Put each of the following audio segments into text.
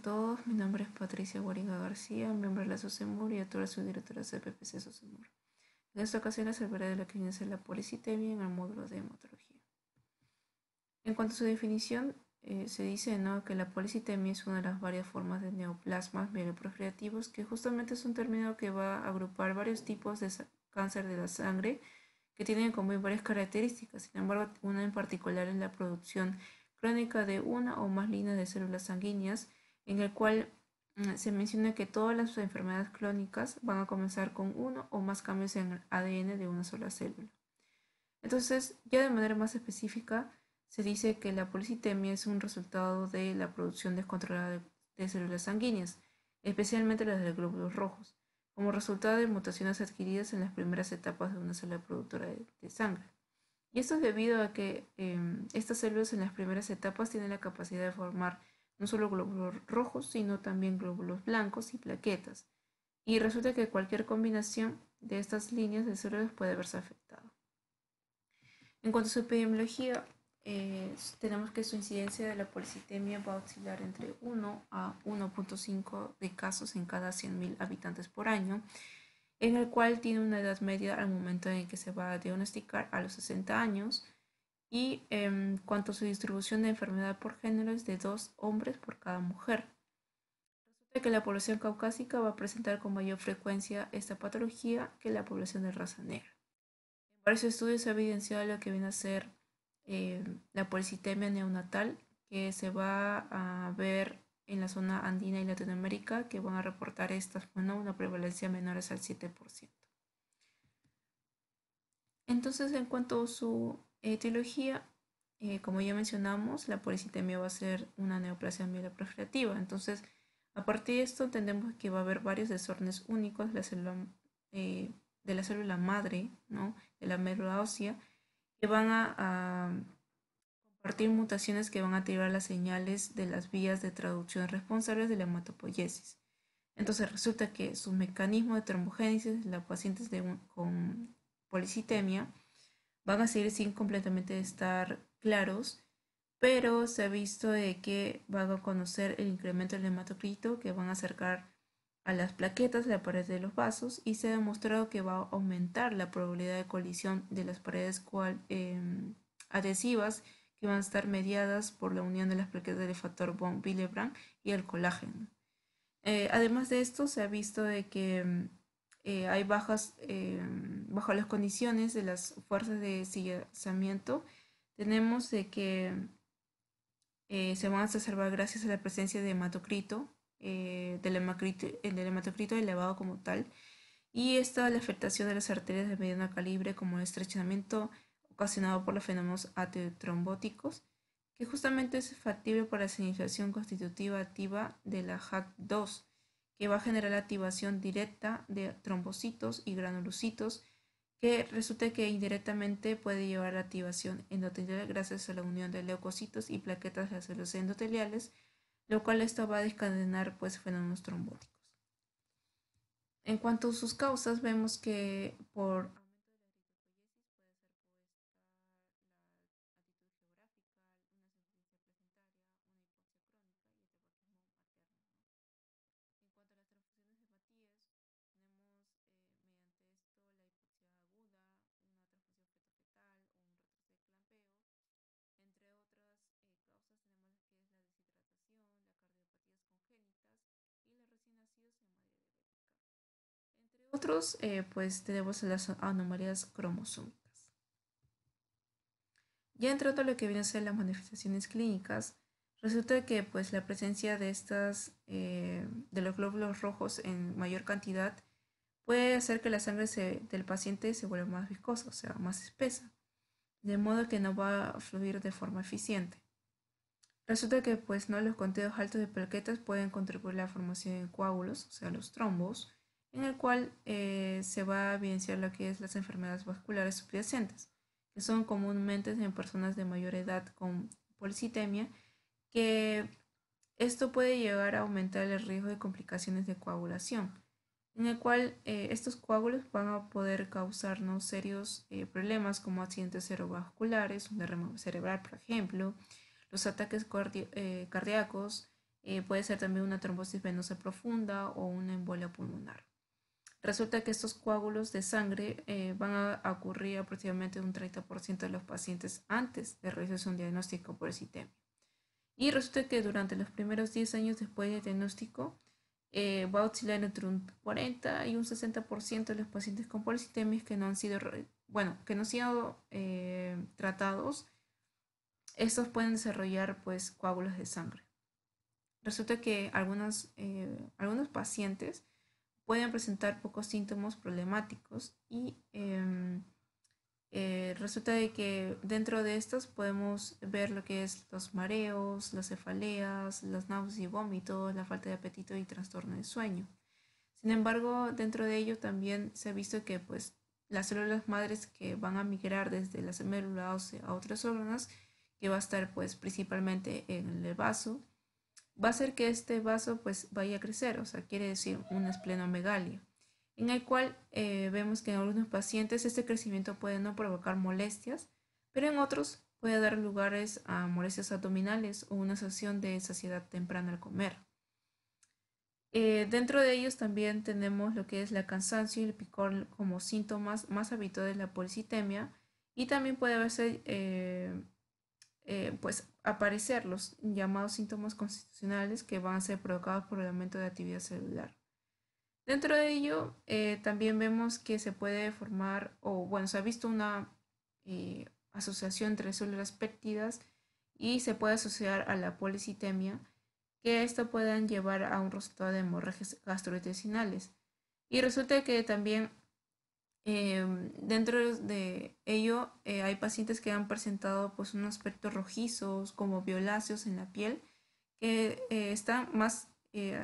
todos, mi nombre es Patricia Guaringa García, miembro de la SOCEMUR y actual subdirectora de PPC SOCEMUR. En esta ocasión les hablaré de la a ser la policitemia en el módulo de hematología. En cuanto a su definición, eh, se dice que la policitemia es una de las varias formas de neoplasmas procreativos que justamente es un término que va a agrupar varios tipos de cáncer de la sangre que tienen como varias características. Sin embargo, una en particular es la producción crónica de una o más líneas de células sanguíneas en el cual mm, se menciona que todas las enfermedades crónicas van a comenzar con uno o más cambios en el ADN de una sola célula. Entonces, ya de manera más específica, se dice que la policitemia es un resultado de la producción descontrolada de, células sanguíneas, especialmente las de glóbulos rojos, como resultado de mutaciones adquiridas en las primeras etapas de una célula productora de, sangre. Y esto es debido a que em, estas células en las primeras etapas tienen la capacidad de formar no solo glóbulos rojos, sino también glóbulos blancos y plaquetas. Y resulta que cualquier combinación de estas líneas de cerebros puede verse afectada. En cuanto a su epidemiología, eh, tenemos que su incidencia de la policitemia va a oscilar entre 1 a 1.5 de casos en cada 100.000 habitantes por año, en el cual tiene una edad media al momento en que se va a diagnosticar a los 60 años y en em, cuanto a su distribución de enfermedad por género es de dos hombres por cada mujer. Resulta que la población caucásica va a presentar con mayor frecuencia esta patología que la población de raza negra. En varios estudios se ha evidenciado lo que viene a ser em, la policitemia neonatal, que se va a ver en la zona andina y Latinoamérica, que van a reportar estas, bueno, una prevalencia menor es al 7%. Entonces, en cuanto a su etiología eh, eh, como ya mencionamos, la policitemia va a ser una neoplasia mieloproliferativa. Entonces, a partir de esto entendemos que va a haber varios desórdenes únicos de la célula, eh, de la célula madre, ¿no? de la médula ósea, que van a, compartir mutaciones que van a tirar las señales de las vías de traducción responsables de la hematopoiesis. Entonces resulta que su mecanismo de termogénesis en los pacientes con policitemia van a seguir sin completamente estar claros, pero se ha visto de que van a conocer el incremento del hematocrito que van a acercar a las plaquetas de la pared de los vasos y se ha demostrado que va a aumentar la probabilidad de colisión de las paredes em, adhesivas que van a estar mediadas por la unión de las plaquetas del factor von Willebrand y el colágeno. Eh, además de esto, se ha visto de que em, eh, hay bajas, em, bajo las condiciones de las fuerzas de sillazamiento, tenemos de que eh, se van a exacerbar gracias a la presencia de hematocrito, eh, del, hematocrito elevado como tal, y esta la afectación de las arterias de mediano calibre como estrechamiento ocasionado por los fenómenos ateotrombóticos, que justamente es factible para la señalización constitutiva activa de la HAC2, que va a generar la activación directa de trombocitos y granulocitos, que resulta que indirectamente puede llevar a la activación endotelial gracias a la unión de leucocitos y plaquetas de las células endoteliales, lo cual esto va a descadenar pues, fenómenos trombóticos. En cuanto a sus causas, vemos que por otros eh, pues tenemos las anomalías cromosómicas. Ya entre a lo que viene a ser las manifestaciones clínicas, resulta que pues la presencia de estas, eh, de los glóbulos rojos en mayor cantidad puede hacer que la sangre del paciente se vuelva más viscosa, o sea, más espesa, de modo que no va a fluir de forma eficiente. Resulta que pues no los conteos altos de plaquetas pueden contribuir a la formación de coágulos, o sea, los trombos, en el cual eh, se va a evidenciar lo que es las enfermedades vasculares subyacentes, que son comúnmente en personas de mayor edad con policitemia, que esto puede llegar a aumentar el riesgo de complicaciones de coagulación, en el cual eh, estos coágulos van a poder causarnos serios eh, problemas como accidentes cerebrovasculares, un derrame cerebral, por ejemplo, los ataques cardíacos, puede ser también una trombosis venosa profunda o una embolia pulmonar. Resulta que estos coágulos de sangre eh, van a ocurrir aproximadamente un 30% de los pacientes antes de realizarse un diagnóstico por excitemia. Y resulta que durante los primeros 10 años después del diagnóstico eh, va a oscilar entre un 40 y un 60% de los pacientes con policitemias que no han sido, que no han sido eh, tratados. Estos pueden desarrollar pues coágulos de sangre. Resulta que algunos, algunos pacientes pueden presentar pocos síntomas problemáticos y em, eh, resulta de que dentro de estas podemos ver lo que es los mareos, las cefaleas, las náuseas y vómitos, la falta de apetito y trastorno de sueño. Sin embargo, dentro de ello también se ha visto que pues, las células madres que van a migrar desde las célula a otras órganos, que va a estar pues, principalmente en el vaso, va a hacer que este vaso pues vaya a crecer, o sea, quiere decir una esplenomegalia, en el cual eh, vemos que en algunos pacientes este crecimiento puede no provocar molestias, pero en otros puede dar lugar a molestias abdominales o una sensación de saciedad temprana al comer. Eh, dentro de ellos también tenemos lo que es la cansancio y el picor como síntomas más habituales de la policitemia y también puede haberse... Eh, eh, pues aparecer los llamados síntomas constitucionales que van a ser provocados por el aumento de actividad celular. Dentro de ello, eh, también vemos que se puede formar, o bueno, se ha visto una eh, asociación entre células péptidas y se puede asociar a la policitemia, que esto puede llevar a un resultado de hemorragias gastrointestinales. Y resulta que también Em, dentro de ello eh, hay pacientes que han presentado pues un aspectos rojizos como violáceos en la piel que eh, están más eh,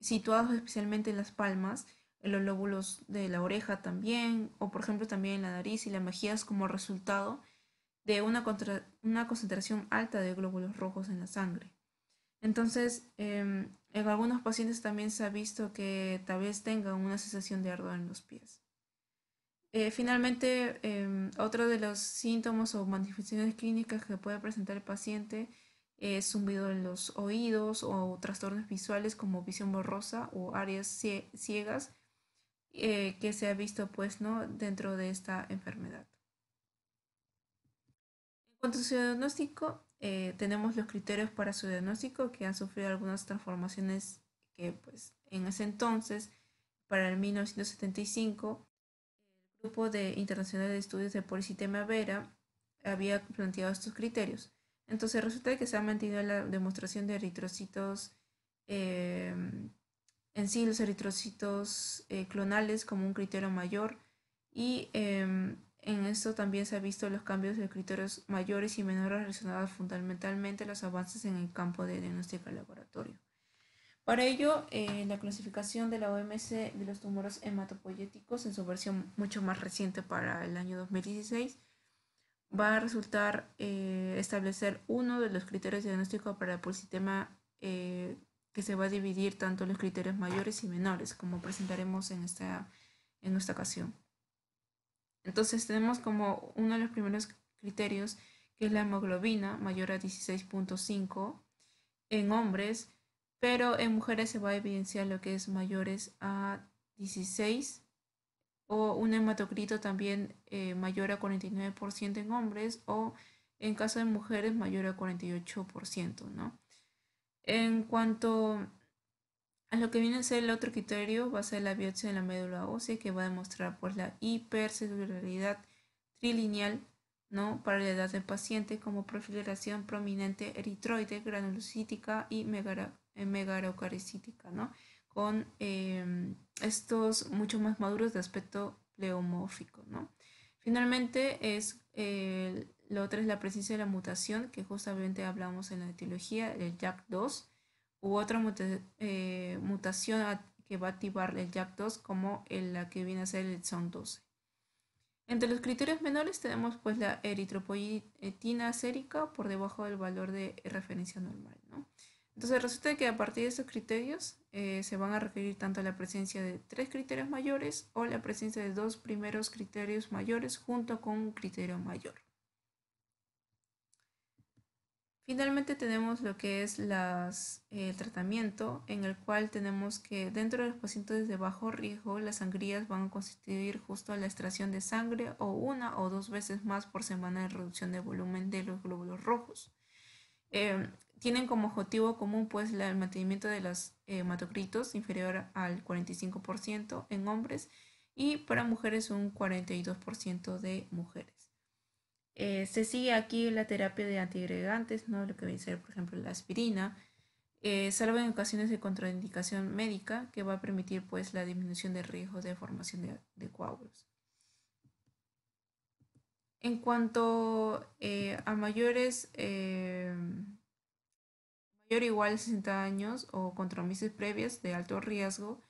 situados especialmente en las palmas, en los lóbulos de la oreja también o por ejemplo también en la nariz y la mejillas como resultado de una, una concentración alta de glóbulos rojos en la sangre. Entonces, em, en algunos pacientes también se ha visto que tal vez tengan una sensación de ardor en los pies. Eh, finalmente, em, otro de los síntomas o manifestaciones clínicas que puede presentar el paciente es zumbido en los oídos o trastornos visuales como visión borrosa o áreas ciegas eh, que se ha visto pues no dentro de esta enfermedad cuanto a su diagnóstico, eh, tenemos los criterios para su diagnóstico que han sufrido algunas transformaciones que pues en ese entonces, para el 1975, el Grupo de Internacional de Estudios de Polis y había planteado estos criterios. Entonces resulta que se ha mantenido la demostración de eritrocitos, eh, en sí los eritrocitos eh, clonales como un criterio mayor y em, en esto también se han visto los cambios de criterios mayores y menores relacionados fundamentalmente a los avances en el campo de diagnóstico laboratorio. Para ello, eh, la clasificación de la OMS de los tumores hematopoyéticos en su versión mucho más reciente para el año 2016 va a resultar eh, establecer uno de los criterios diagnóstico para el sistema eh, que se va a dividir tanto los criterios mayores y menores, como presentaremos en esta, en esta ocasión. Entonces tenemos como uno de los primeros criterios que es la hemoglobina mayor a 16.5 en hombres, pero en mujeres se va a evidenciar lo que es mayores a 16 o un hematocrito también eh, mayor a 49% en hombres o en caso de mujeres mayor a 48%, ¿no? En cuanto a lo que viene a ser el otro criterio va a ser la biopsia de la médula ósea que va a demostrar por pues, la hipercelularidad trilineal no para la edad del paciente como profileración prominente eritroide, granulocítica y megaraucaricítica. Eh, con em, estos mucho más maduros de aspecto pleomórfico. Finalmente, es, eh, lo otro es la presencia de la mutación, que justamente hablamos en la etiología, del JAK2, u otra eh, mutación que va a activar el JAK2 como la que viene a ser el SON 12. Entre los criterios menores tenemos pues la eritropoietina acérica por debajo del valor de referencia normal. Entonces resulta que a partir de esos criterios eh, se van a referir tanto a la presencia de tres criterios mayores o la presencia de dos primeros criterios mayores junto con un criterio mayor. Finalmente tenemos lo que es las, el tratamiento, en el cual tenemos que dentro de los pacientes de bajo riesgo, las sangrías van a constituir justo la extracción de sangre o una o dos veces más por semana de reducción de volumen de los glóbulos rojos. Eh, tienen como objetivo común pues el mantenimiento de los eh, hematocritos inferior al 45% en hombres y para mujeres un 42% de mujeres. Eh, se sigue aquí la terapia de antiagregantes, lo que va a ser, por ejemplo, la aspirina, eh, salvo en ocasiones de contraindicación médica, que va a permitir pues, la disminución de riesgo de formación de, coágulos. En cuanto eh, a mayores, mayor o igual a 60 años o compromisos previas de alto riesgo,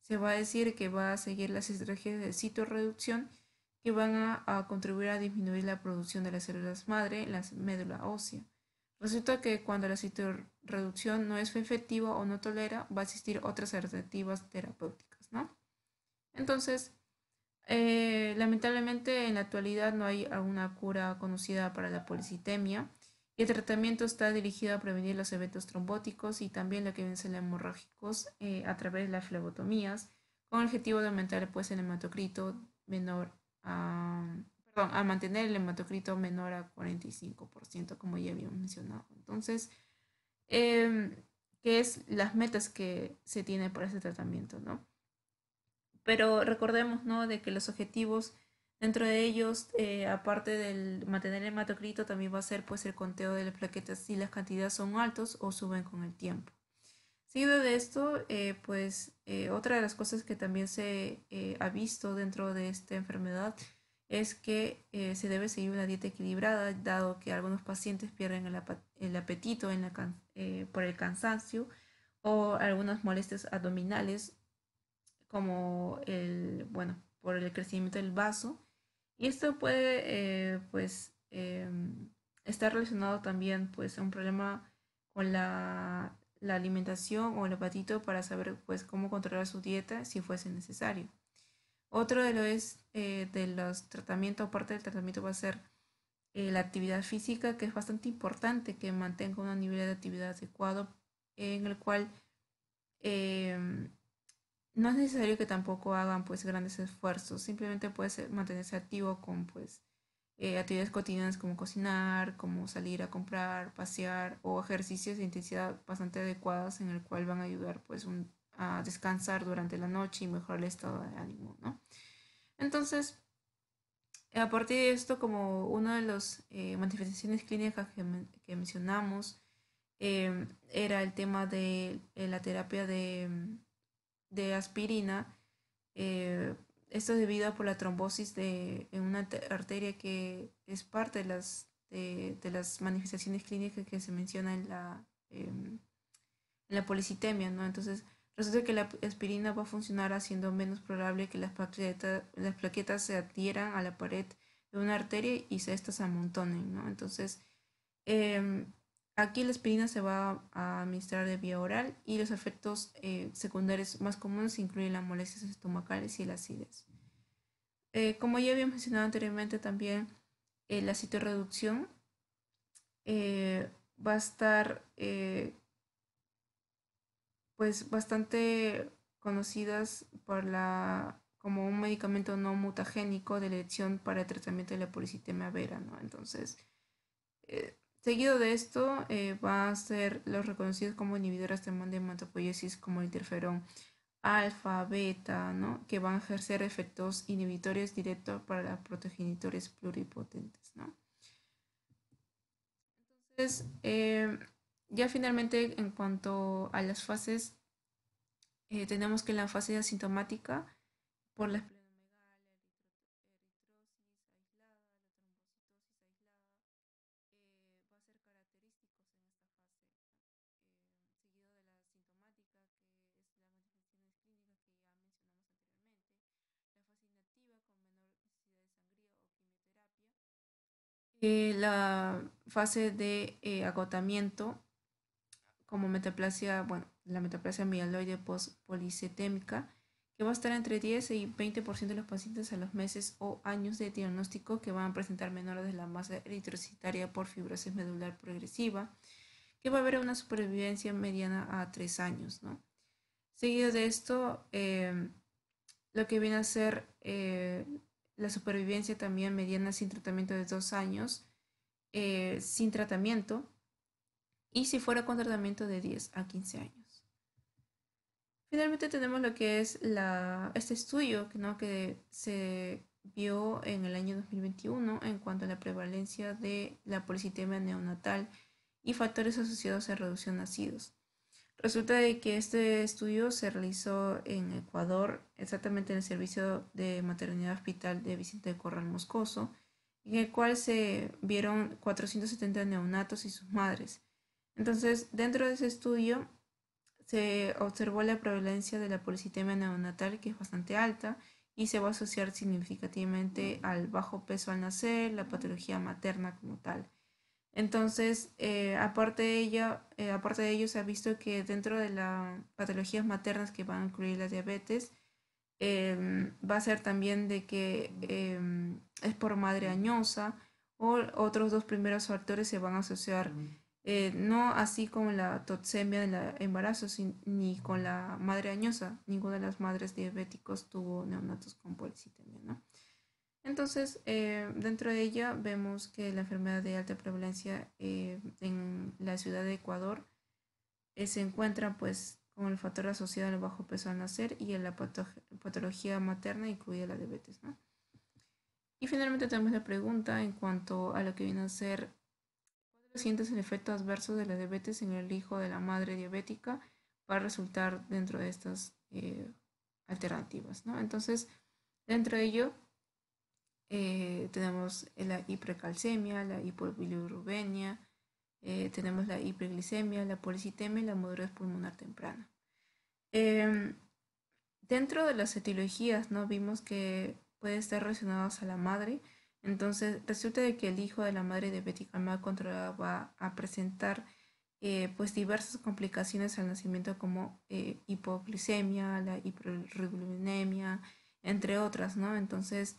se va a decir que va a seguir las estrategias de citoreducción, reducción y van a, contribuir a disminuir la producción de las células madre en la médula ósea. Resulta que cuando la citorreducción no es efectiva o no tolera, va a existir otras alternativas terapéuticas, ¿no? Entonces, eh, lamentablemente en la actualidad no hay alguna cura conocida para la policitemia y el tratamiento está dirigido a prevenir los eventos trombóticos y también lo que vencen hemorrágicos eh, a través de las flebotomías, con el objetivo de aumentar pues, el hematocrito menor a, mantener el hematocrito menor a 45%, como ya habíamos mencionado. Entonces, ¿qué em, que es las metas que se tiene para ese tratamiento, ¿no? Pero recordemos, ¿no? De que los objetivos, dentro de ellos, eh, aparte del mantener el hematocrito, también va a ser pues el conteo de las plaquetas si las cantidades son altos o suben con el tiempo de esto, eh, pues eh, otra de las cosas que también se eh, ha visto dentro de esta enfermedad es que se debe seguir una dieta equilibrada, dado que algunos pacientes pierden el, apetito por el cansancio o algunas molestias abdominales como el, bueno, por el crecimiento del vaso. Y esto puede, pues, em, estar relacionado también, pues, a un problema con la la alimentación o el hepatito para saber pues cómo controlar su dieta si fuese necesario. Otro de los, eh, de los tratamientos, aparte del tratamiento, va a ser eh, la actividad física, que es bastante importante que mantenga un nivel de actividad adecuado, en el cual em, no es necesario que tampoco hagan pues grandes esfuerzos, simplemente puede mantenerse activo con pues eh, actividades cotidianas como cocinar, como salir a comprar, pasear o ejercicios de intensidad bastante adecuadas en el cual van a ayudar pues a descansar durante la noche y mejorar el estado de ánimo, Entonces, a partir de esto, como una de las eh, manifestaciones clínicas que, mencionamos, eh, era el tema de, la terapia de, de aspirina eh, esto es debido a por la trombosis de en una arteria que es parte de las, de, las manifestaciones clínicas que se menciona en la, em, en la policitemia, ¿no? Entonces, resulta que la aspirina va a funcionar haciendo menos probable que las plaquetas, las plaquetas se adhieran a la pared de una arteria y se estas amontonen, ¿no? Entonces, em, Aquí la aspirina se va a administrar de vía oral y los efectos eh, secundarios más comunes incluyen las molestias estomacales y el acidez. Eh, como ya había mencionado anteriormente, también eh, la citorreducción va a estar pues bastante conocidas como un medicamento no mutagénico de elección para el tratamiento de la policitemia vera, Entonces, Seguido de esto eh, van a ser los reconocidos como inhibidores de hematopoiesis como el interferón alfa, beta, ¿no? que van a ejercer efectos inhibitorios directos para los protogenitores pluripotentes. Entonces, eh, ya finalmente en cuanto a las fases, eh, tenemos que la fase asintomática, por las Eh, la fase de eh, agotamiento como metaplasia, bueno, la metaplasia mieloide pospolicetémica, que va a estar entre 10 y 20% de los pacientes a los meses o años de diagnóstico que van a presentar menores de la masa eritrocitaria por fibrosis medular progresiva, que va a haber una supervivencia mediana a 3 años, ¿no? Seguido de esto, eh, lo que viene a ser la supervivencia también mediana sin tratamiento de dos años, eh, sin tratamiento, y si fuera con tratamiento de 10 a 15 años. Finalmente tenemos lo que es la, este estudio ¿no? que se vio en el año 2021 en cuanto a la prevalencia de la policitemia neonatal y factores asociados a reducción nacidos. Resulta de que este estudio se realizó en Ecuador, exactamente en el servicio de maternidad hospital de Vicente de Corral Moscoso, en el cual se vieron 470 neonatos y sus madres. Entonces, dentro de ese estudio se observó la prevalencia de la policitemia neonatal, que es bastante alta, y se va a asociar significativamente al bajo peso al nacer, la patología materna como tal. Entonces, eh, aparte, de ello, eh, aparte de se ha visto que dentro de las patologías maternas que van a incluir la diabetes, em, va a ser también de que em, es por madre añosa o otros dos primeros factores se van a asociar, eh, no así como la toxemia del embarazo, ni con la madre añosa. Ninguna de las madres diabéticos tuvo neonatos con policitemia, ¿no? Entonces, eh, dentro de ella vemos que la enfermedad de alta prevalencia eh, en la ciudad de Ecuador eh, se encuentra pues con el factor asociado al bajo peso al nacer y en la patología materna, incluida la diabetes. Y finalmente tenemos la pregunta en cuanto a lo que viene a ser, ¿cuál sientes el efecto adverso de la diabetes en el hijo de la madre diabética para resultar dentro de estas alternativas? ¿no? Entonces, dentro de ello eh, tenemos la hipercalcemia, la hiperbilirrubenia, eh, tenemos la hiperglicemia, la policitemia y la madurez pulmonar temprana. Em, dentro de las etiologías, ¿no? Vimos que puede estar relacionado a la madre, entonces resulta de que el hijo de la madre diabética mal controlada va a presentar eh, pues diversas complicaciones al nacimiento como hipoglicemia, la hiperglicemia, entre otras, ¿no? Entonces,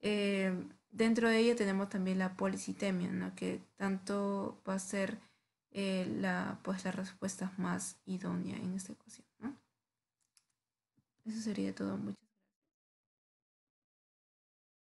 eh, dentro de ella tenemos también la policitemia, que tanto va a ser eh, la, pues, respuesta más idónea en esta ecuación Eso sería todo. Muchas